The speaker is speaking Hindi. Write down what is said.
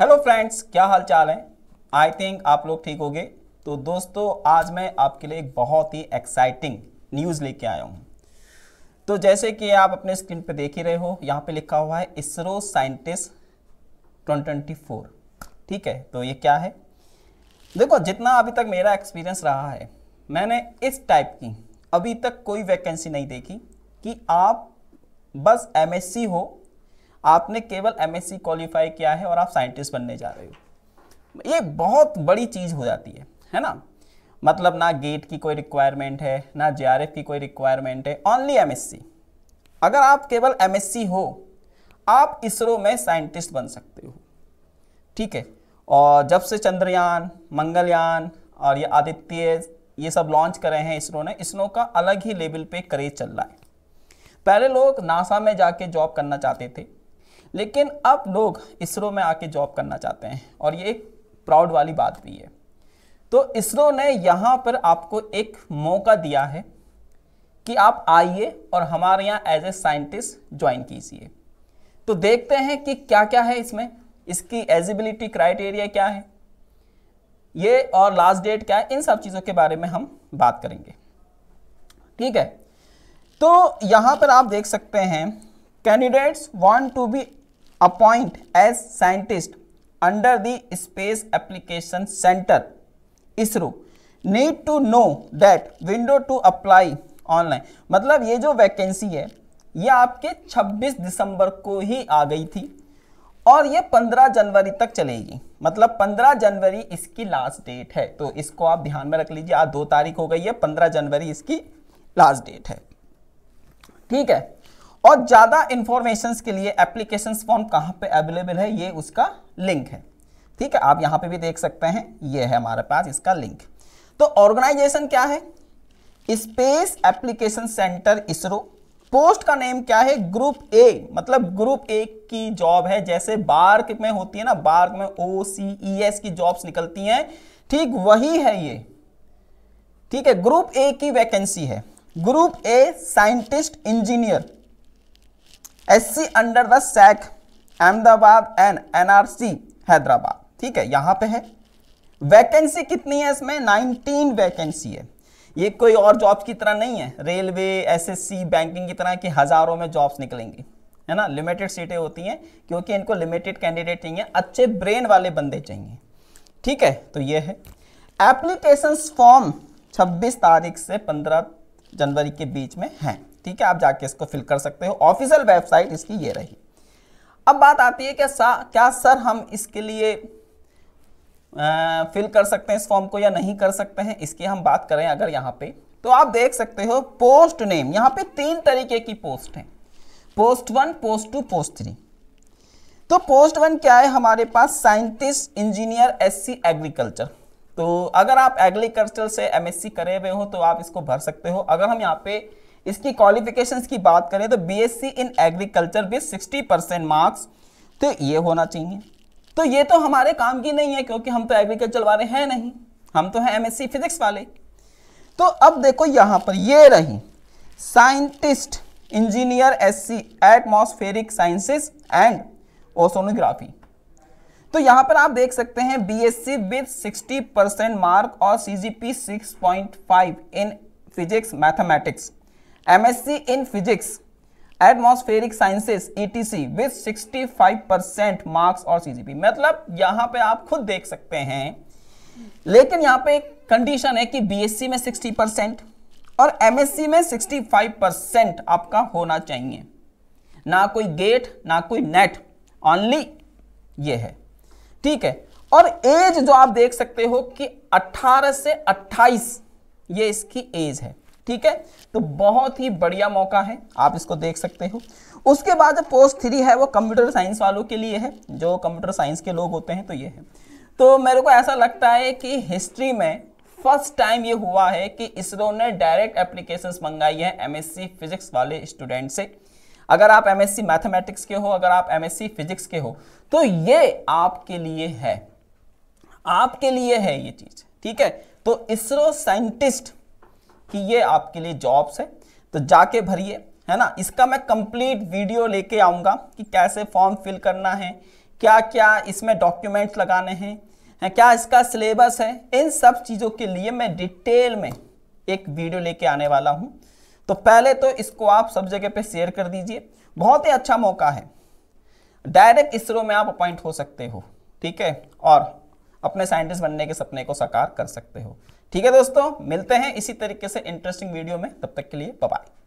हेलो फ्रेंड्स क्या हाल चाल है आई थिंक आप लोग ठीक होंगे तो दोस्तों आज मैं आपके लिए एक बहुत ही एक्साइटिंग न्यूज़ लेके आया हूँ तो जैसे कि आप अपने स्क्रीन पे देख ही रहे हो यहाँ पे लिखा हुआ है इसरो साइंटिस्ट 2024 ठीक है तो ये क्या है देखो जितना अभी तक मेरा एक्सपीरियंस रहा है मैंने इस टाइप की अभी तक कोई वैकेंसी नहीं देखी कि आप बस एम हो आपने केवल एम एस क्वालिफाई किया है और आप साइंटिस्ट बनने जा रहे हो ये बहुत बड़ी चीज़ हो जाती है है ना मतलब ना गेट की कोई रिक्वायरमेंट है ना जे की कोई रिक्वायरमेंट है ओनली एम अगर आप केवल एम हो आप इसरो में साइंटिस्ट बन सकते हो ठीक है और जब से चंद्रयान मंगलयान और ये आदित्य ये सब लॉन्च करे हैं इसरो ने इसरो का अलग ही लेवल पे करेज चल रहा है पहले लोग नासा में जाके जॉब करना चाहते थे लेकिन अब लोग इसरो में आके जॉब करना चाहते हैं और ये एक प्राउड वाली बात भी है तो इसरो ने यहाँ पर आपको एक मौका दिया है कि आप आइए और हमारे यहाँ एज ए साइंटिस्ट ज्वाइन कीजिए तो देखते हैं कि क्या क्या है इसमें इसकी एजिबिलिटी क्राइटेरिया क्या है ये और लास्ट डेट क्या है इन सब चीज़ों के बारे में हम बात करेंगे ठीक है तो यहाँ पर आप देख सकते हैं candidates want to be appoint as scientist under the Space Application Centre ISRO need to know that window to apply online मतलब ये जो वैकेंसी है ये आपके 26 दिसंबर को ही आ गई थी और ये 15 जनवरी तक चलेगी मतलब 15 जनवरी इसकी लास्ट डेट है तो इसको आप ध्यान में रख लीजिए आज दो तारीख हो गई है 15 जनवरी इसकी लास्ट डेट है ठीक है और ज़्यादा इंफॉर्मेशन के लिए एप्लीकेशन फॉर्म कहां पे अवेलेबल है ये उसका लिंक है ठीक है आप यहां पे भी देख सकते हैं ये है हमारे पास इसका लिंक तो ऑर्गेनाइजेशन क्या है Space Application Centre ISRO post का नेम क्या है ग्रुप ए मतलब ग्रुप ए की जॉब है जैसे बार्क में होती है ना बार्क में ओ सी ई एस की जॉब्स निकलती हैं ठीक वही है ये ठीक है ग्रुप ए की वैकेंसी है group A scientist engineer SC under the SAC Ahmedabad and NRC Hyderabad ठीक है यहां पे है वैकेंसी कितनी है इसमें 19 वैकेंसी है ये कोई और जॉब की तरह नहीं है रेलवे एसएससी बैंकिंग की तरह कि हज़ारों में जॉब्स निकलेंगी है ना लिमिटेड सीटें होती हैं क्योंकि इनको लिमिटेड कैंडिडेट चाहिए अच्छे ब्रेन वाले बंदे चाहिए ठीक है तो ये है एप्लीकेशन फॉर्म 26 तारीख से 15 जनवरी के बीच में हैं ठीक है आप जाके इसको फिल कर सकते हो ऑफिशियल वेबसाइट इसकी ये रही अब बात आती है कि क्या सर हम इसके लिए आ, फिल कर सकते हैं इस फॉर्म को या नहीं कर सकते हैं इसकी हम बात करें अगर यहाँ पे तो आप देख सकते हो पोस्ट नेम यहाँ पे तीन तरीके की पोस्ट है post one post two post three तो पोस्ट वन क्या है हमारे पास साइंटिस्ट इंजीनियर एससी एग्रीकल्चर तो अगर आप एग्रीकल्चर से एमएससी करे हुए हो तो आप इसको भर सकते हो अगर हम यहाँ पे इसकी क्वालिफिकेशन की बात करें तो B in agriculture with sixty percent marks तो ये होना चाहिए तो ये तो हमारे काम की नहीं है क्योंकि हम तो एग्रीकल्चर वाले हैं नहीं हम तो हैं एमएससी फिजिक्स वाले तो अब देखो यहाँ पर ये रही scientist engineer SC atmospheric sciences and oceanography तो यहाँ पर आप देख सकते हैं बीएससी विद 60 परसेंट मार्क और CGP 6.5 in physics mathematics MSc in physics atmospheric sciences ETC with 65 percent marks और सीजीपी मतलब यहां पे आप खुद देख सकते हैं लेकिन यहां पे कंडीशन है कि बीएससी में 60 परसेंट और एमएससी में 65 परसेंट आपका होना चाहिए ना कोई गेट ना कोई नेट ऑनली ये है ठीक है और एज जो आप देख सकते हो कि 18 से 28 ये इसकी एज है ठीक है तो बहुत ही बढ़िया मौका है आप इसको देख सकते हो उसके बाद जो पोस्ट थ्री है वो कंप्यूटर साइंस वालों के लिए है जो कंप्यूटर साइंस के लोग होते हैं तो ये है तो मेरे को ऐसा लगता है कि हिस्ट्री में फर्स्ट टाइम ये हुआ है कि इसरो ने डायरेक्ट एप्लीकेशन मंगाई है एमएससी फिजिक्स वाले स्टूडेंट से अगर आप एमएससी मैथमेटिक्स के हो अगर आप एमएससी फिजिक्स के हो तो ये आपके लिए है आपके लिए है ये चीज़ ठीक है तो इसरो साइंटिस्ट कि ये आपके लिए जॉब्स है तो जाके भरिए है ना इसका मैं कंप्लीट वीडियो लेके आऊँगा कि कैसे फॉर्म फिल करना है क्या क्या इसमें डॉक्यूमेंट्स लगाने हैं है क्या इसका सिलेबस है इन सब चीज़ों के लिए मैं डिटेल में एक वीडियो लेके आने वाला हूँ तो पहले तो इसको आप सब जगह पे शेयर कर दीजिए बहुत ही अच्छा मौका है डायरेक्ट इसरो में आप अपॉइंट हो सकते हो ठीक है और अपने साइंटिस्ट बनने के सपने को साकार कर सकते हो ठीक है दोस्तों मिलते हैं इसी तरीके से इंटरेस्टिंग वीडियो में तब तक के लिए बाय